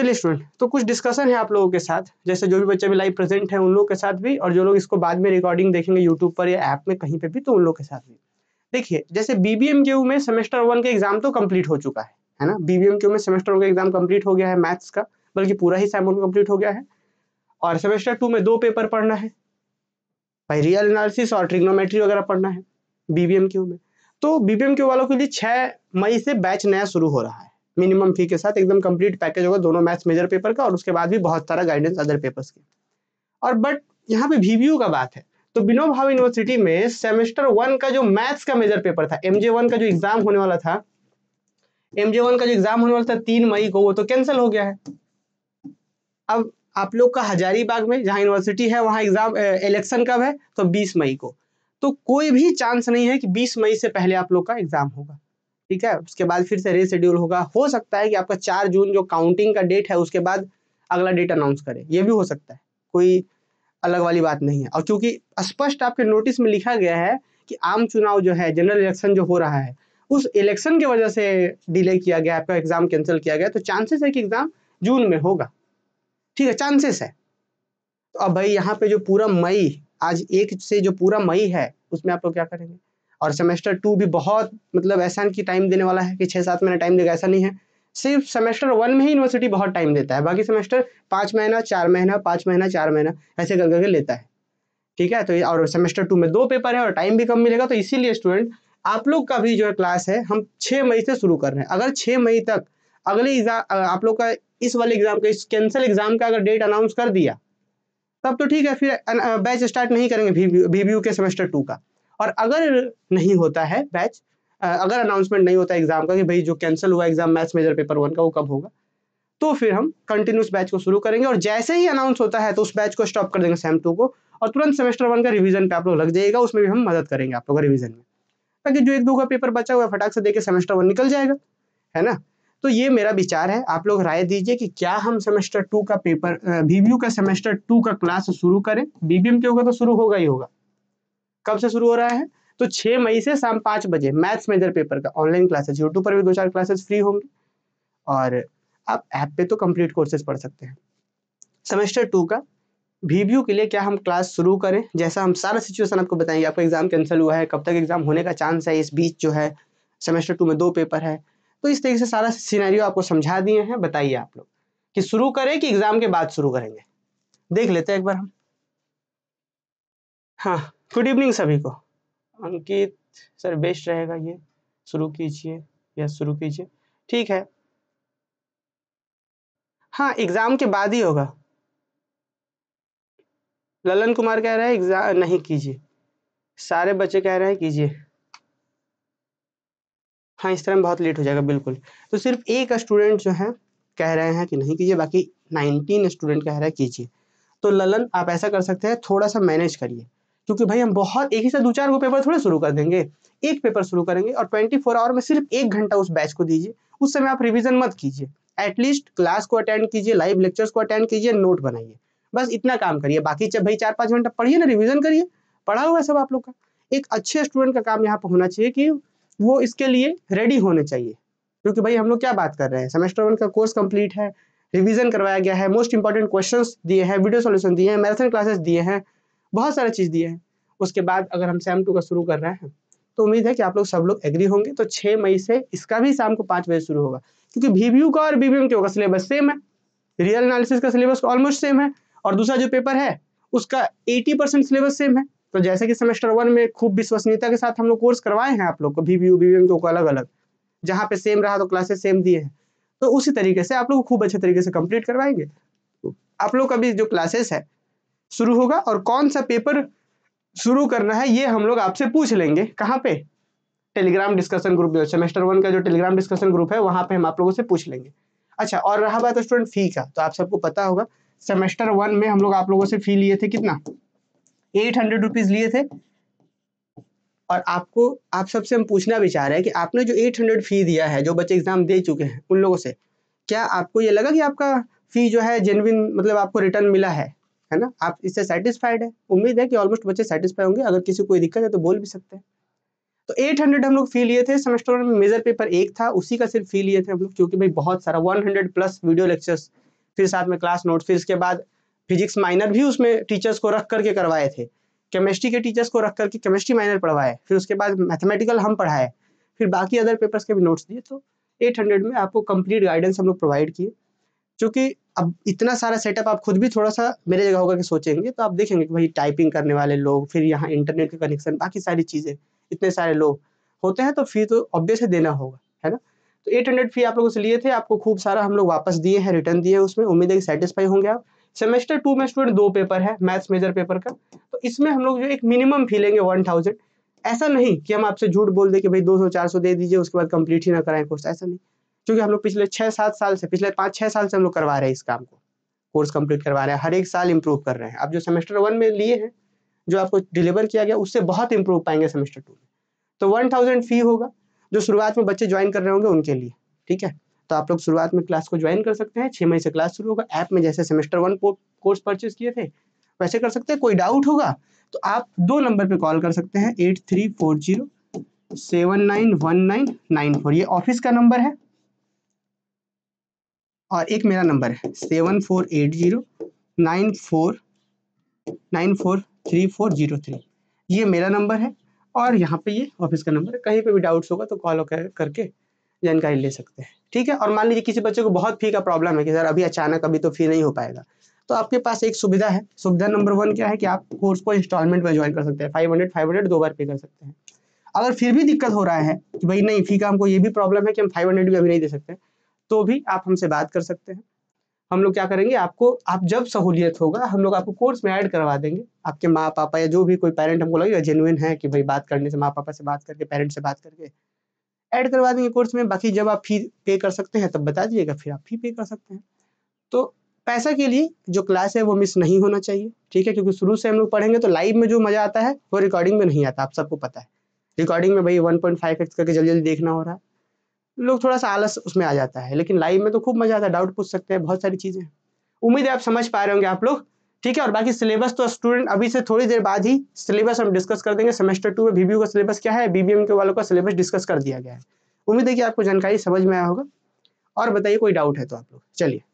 चलिए स्टूडेंट तो कुछ डिस्कशन है आप लोगों के साथ जैसे जो भी बच्चे भी लाइव प्रेजेंट है उन लोगों के साथ भी और जो लोग इसको बाद में रिकॉर्डिंग देखेंगे यूट्यूब पर या ऐप में कहीं पे भी तो उन लोगों के साथ भी देखिए जैसे बीबीएम के में सेमेस्टर वन का एग्जाम तो कंप्लीट हो चुका है है ना बीबीएम के में सेमेस्टर वन का एग्जाम कंप्लीट हो गया है मैथ्स का बल्कि पूरा ही सैम्पल कम्प्लीट हो गया है और सेमेस्टर टू में दो पेपर पढ़ना है भाई रियल एनालिसिस और ट्रिग्नोमेट्री वगैरह पढ़ना है बीबीएम क्यू में तो बीबीएम क्यू वालों के लिए छह मई से बैच नया शुरू हो रहा है मिनिमम फी के साथ एकदम कंप्लीट पैकेज होगा दोनों मैथ्स मेजर पेपर का और उसके बाद भी बहुत सारा गाइडेंस अदर पेपर्स की और बट यहाँ पे वीवीयू का बात है तो बिनो भाव यूनिवर्सिटी में सेमेस्टर वन का जो मैथ्स का मेजर पेपर था एमजे वन का जो एग्जाम होने वाला था एमजे वन का जो एग्जाम होने वाला था तीन मई को वो तो कैंसिल हो गया है अब आप लोग का हजारीबाग में जहाँ यूनिवर्सिटी है वहाँ एग्जाम इलेक्शन कब है तो बीस मई को तो कोई भी चांस नहीं है कि बीस मई से पहले आप लोग का एग्जाम होगा ठीक है उसके बाद फिर से रेशेड्यूल होगा हो सकता है कि आपका चार जून जो काउंटिंग का डेट है उसके बाद अगला डेट अनाउंस करे ये भी हो सकता है कोई अलग वाली बात नहीं है और क्योंकि स्पष्ट आपके नोटिस में लिखा गया है कि आम चुनाव जो है जनरल इलेक्शन जो हो रहा है उस इलेक्शन की वजह से डिले किया गया आपका एग्जाम कैंसिल किया गया तो चांसेस है कि एग्जाम जून में होगा ठीक है चांसेस है तो अब भाई यहाँ पे जो पूरा मई आज एक से जो पूरा मई है उसमें आप लोग क्या करेंगे और सेमेस्टर टू भी बहुत मतलब ऐसा कि टाइम देने वाला है कि छः सात महीना टाइम देगा ऐसा नहीं है सिर्फ सेमेस्टर वन में ही यूनिवर्सिटी बहुत टाइम देता है बाकी सेमेस्टर पाँच महीना चार महीना पाँच महीना चार महीना ऐसे कर करके लेता है ठीक है तो और सेमेस्टर टू में दो पेपर है और टाइम भी कम मिलेगा तो इसीलिए स्टूडेंट आप लोग का भी जो है क्लास है हम छः मई से शुरू कर रहे हैं अगर छः मई तक अगले एग्जाम आप लोग का इस वाले एग्जाम का इस कैंसिल एग्जाम का अगर डेट अनाउंस कर दिया तब तो ठीक है फिर बैच स्टार्ट नहीं करेंगे भी वी के सेमेस्टर टू का और अगर नहीं होता है बैच अगर अनाउंसमेंट नहीं होता एग्ज़ाम का कि भाई जो कैंसिल हुआ exam maths major paper one का वो कब होगा तो फिर हम कंटिन्यूस बैच को शुरू करेंगे और जैसे ही अनाउंस होता है तो उस बैच को स्टॉप कर देंगे सेम टू को और तुरंत सेमेस्टर वन का रिवीजन पे आप लोग लग जाएगा उसमें भी हम मदद करेंगे आप लोग का रिवीजन में ताकि जो एक दो का पेपर बचा हुआ है फटाक से देके सेमेस्टर वन निकल जाएगा है ना तो ये मेरा विचार है आप लोग राय दीजिए कि क्या हम सेमेस्टर टू का पेपर बीबीयू का सेमेस्टर टू का क्लास शुरू करें बीबीएम के होगा तो शुरू होगा ही होगा कब से शुरू हो रहा है तो छह मई से शाम पाँच बजे मैथ्स मेजर पेपर का ऑनलाइन क्लासेस यूट्यूब पर भी दो चार क्लासेस फ्री होंगे और आप ऐप पे तो कंप्लीट कोर्सेज पढ़ सकते हैं सेमेस्टर टू का वीव्यू के लिए क्या हम क्लास शुरू करें जैसा हम सारा सिचुएशन आपको बताएंगे आपका एग्ज़ाम कैंसिल हुआ है कब तक एग्ज़ाम होने का चांस है इस बीच जो है सेमेस्टर टू में दो पेपर है तो इस तरीके से सारा सीनारियो आपको समझा दिए हैं बताइए आप लोग कि शुरू करें कि एग्ज़ाम के बाद शुरू करेंगे देख लेते हैं एक बार हम हाँ गुड इवनिंग सभी को अंकित सर बेस्ट रहेगा ये शुरू कीजिए या शुरू कीजिए ठीक है हाँ एग्जाम के बाद ही होगा ललन कुमार कह रहा है एग्जाम नहीं कीजिए सारे बच्चे कह रहे हैं कीजिए हाँ इस तरह बहुत लेट हो जाएगा बिल्कुल तो सिर्फ एक स्टूडेंट जो है कह रहे हैं कि नहीं कीजिए बाकी नाइनटीन स्टूडेंट कह रहे हैं कीजिए तो ललन आप ऐसा कर सकते हैं थोड़ा सा मैनेज करिए क्योंकि भाई हम बहुत एक ही से दो चार वो पेपर थोड़े शुरू कर देंगे एक पेपर शुरू करेंगे और ट्वेंटी फोर आवर में सिर्फ एक घंटा उस बैच को दीजिए उस समय आप रिविजन मत कीजिए एटलीस्ट क्लास को अटेंड कीजिए लाइव लेक्चर्स को अटेंड कीजिए नोट बनाइए बस इतना काम करिए बाकी जब भाई चार पाँच घंटा पढ़िए ना रिविजन करिए पढ़ा हुआ सब आप लोग का एक अच्छे स्टूडेंट का काम यहाँ पर होना चाहिए कि वो इसके लिए रेडी होने चाहिए क्योंकि भाई हम लोग क्या बात कर रहे हैं सेमेस्टर वन का कोर्स कंप्लीट है रिवीजन करवाया गया है मोस्ट इंपॉर्टेंट क्वेश्चंस दिए हैं वीडियो सॉल्यूशन दिए हैं मैराथन क्लासेस दिए हैं बहुत सारा चीज़ दिए हैं उसके बाद अगर हम सेम टू का शुरू कर रहे हैं तो उम्मीद है कि आप लोग सब लोग एग्री होंगे तो छः मई से इसका भी शाम को पाँच बजे शुरू होगा क्योंकि वीवीयू का और बीबीएम का सिलेबस सेम है रियल एनालिसिस का सिलेबस ऑलमोस्ट सेम है और दूसरा जो पेपर है उसका एटी परसेंट सिलेबस सेम है तो जैसे कि सेमेस्टर वन में खूब विश्वसनीयता के साथ हम लोग कोर्स करवाए हैं आप लोग को वीवीयू बीबीएम को अलग अलग जहाँ पे सेम रहा तो क्लासेस सेम दिए हैं तो उसी तरीके से आप लोग खूब अच्छे तरीके से कंप्लीट करवाएंगे आप लोग का भी जो क्लासेस है शुरू होगा और कौन सा पेपर शुरू करना है ये हम लोग आपसे पूछ लेंगे कहाँ पे टेलीग्राम डिस्कशन ग्रुप जो सेमेस्टर वन का जो टेलीग्राम डिस्कशन ग्रुप है वहाँ पे हम आप लोगों से पूछ लेंगे अच्छा और रहा बात स्टूडेंट फी का तो आप सबको पता होगा सेमेस्टर वन में हम लोग आप लोगों से फी लिए थे कितना एट हंड्रेड रुपीज लिए थे और आपको आप सबसे हम पूछना भी चाह रहे हैं कि आपने जो एट हंड्रेड फी दिया है जो बच्चे एग्जाम दे चुके हैं उन लोगों से क्या आपको ये लगा कि आपका फी जो है जेनविन मतलब आपको रिटर्न मिला है है ना आप इससे सेटिस्फाइड है उम्मीद है कि ऑलमोस्ट बच्चे सेटिस्फाई होंगे अगर किसी कोई दिक्कत है तो बोल भी सकते हैं तो 800 हम लोग फी लिए थे सेमेस्टर में मेजर पेपर एक था उसी का सिर्फ फी लिए थे हम लोग क्योंकि भाई बहुत सारा 100 प्लस वीडियो लेक्चर्स फिर साथ में क्लास नोट फिर इसके बाद फिजिक्स माइनर भी उसमें टीचर्स को रख करके करवाए थे केमिस्ट्री के टीचर्स को रख करके केमिस्ट्री माइनर पढ़वाए फिर उसके बाद मैथमेटिकल हम पढ़ाए फिर बाकी अदर पेपर्स के भी नोट्स दिए तो एट में आपको कंप्लीट गाइडेंस हम लोग प्रोवाइड किए क्योंकि अब इतना सारा सेटअप आप खुद भी थोड़ा सा मेरे जगह होगा कि सोचेंगे तो आप देखेंगे कि भाई टाइपिंग करने वाले लोग फिर यहाँ इंटरनेट के कनेक्शन बाकी सारी चीज़ें इतने सारे लोग होते हैं तो फी तो ऑब्वियसली देना होगा है ना तो एट हंड्रेड फी आप लोगों से लिए थे आपको खूब सारा हम लोग वापस दिए हैं रिटर्न दिए हैं उसमें उम्मीद है कि सेटिस्फाई होंगे आप सेमेस्टर टू में स्टूडेंट दो पेपर है मैथ्स मेजर पेपर का तो इसमें हम लोग जो एक मिनिमम फी लेंगे वन थाउजेंड ऐसा नहीं कि हम आपसे झूठ बोल दें कि भाई दो सौ चार सौ दे दीजिए उसके बाद कंप्लीट ही ना कराएं कोर्स ऐसा नहीं क्योंकि हम लोग पिछले छह सात साल से पिछले पाँच छह साल से हम लोग करवा रहे हैं इस काम को कोर्स कंप्लीट करवा रहे हैं हर एक साल इंप्रूव कर रहे हैं अब जो सेमेस्टर वन में लिए हैं जो आपको डिलीवर किया गया उससे बहुत इम्प्रूव पाएंगे सेमेस्टर टू में तो वन थाउजेंड फी होगा जो शुरुआत में बच्चे ज्वाइन कर रहे होंगे उनके लिए ठीक है तो आप लोग शुरुआत में क्लास को ज्वाइन कर सकते हैं छः मई से क्लास शुरू होगा ऐप में जैसे सेमेस्टर वन कोर्स परचेज किए थे वैसे कर सकते हैं कोई डाउट होगा तो आप दो नंबर पर कॉल कर सकते हैं eight three four zero seven nine one nine nine four ये ऑफिस का नंबर है और हाँ, एक मेरा नंबर है seven four eight zero nine four nine four three four zero three ये मेरा नंबर है और यहाँ पे ये ऑफिस का नंबर है कहीं पे भी डाउट्स होगा तो कॉल करके जानकारी ले सकते हैं ठीक है और मान लीजिए किसी बच्चे को बहुत फी का प्रॉब्लम है कि सर अभी अचानक अभी तो फी नहीं हो पाएगा तो आपके पास एक सुविधा है सुविधा नंबर वन क्या है कि आप कोर्स को इंस्टॉलमेंट में ज्वाइन कर सकते हैं फाइव हंड्रेड फाइव हंड्रेड दो बार पे कर सकते हैं अगर फिर भी दिक्कत हो रहा है कि भाई नहीं फी का हमको ये भी प्रॉब्लम है कि हम फाइव हंड्रेड भी अभी नहीं दे सकते हैं तो भी आप हमसे बात कर सकते हैं हम लोग क्या करेंगे आपको आप जब सहूलियत होगा हम लोग आपको कोर्स में ऐड करवा देंगे आपके माँ पापा या जो भी कोई पेरेंट हमको लगेगा जेनुइन है कि भाई बात करने से माँ पापा से बात करके पेरेंट से बात करके ऐड करवा देंगे कोर्स में बाकी जब आप फी पे कर सकते हैं तब बता दीजिएगा फिर आप फी पे कर सकते हैं तो पैसा के लिए जो क्लास है वो मिस नहीं होना चाहिए ठीक है क्योंकि शुरू से हम लोग पढ़ेंगे तो लाइव में जो मज़ा आता है वो रिकॉर्डिंग में नहीं आता आप सबको पता है रिकॉर्डिंग में भाई वन पॉइंट फाइव एक्स करके जल्दी जल्दी देखना हो रहा है लोग थोड़ा सा आलस उसमें आ जाता है लेकिन लाइव में तो खूब मजा आता है डाउट पूछ सकते हैं बहुत सारी चीज़ें उम्मीद है आप समझ पा रहे होंगे आप लोग ठीक है और बाकी सिलेबस तो स्टूडेंट अभी से थोड़ी देर बाद ही सिलेबस हम डिस्कस कर देंगे सेमेस्टर टू में बीबीयू का सिलेबस क्या है बीबीएम के वालों का सिलेबस डिस्कस कर दिया गया है उम्मीद है कि आपको जानकारी समझ में आया होगा और बताइए कोई डाउट है तो आप लोग चलिए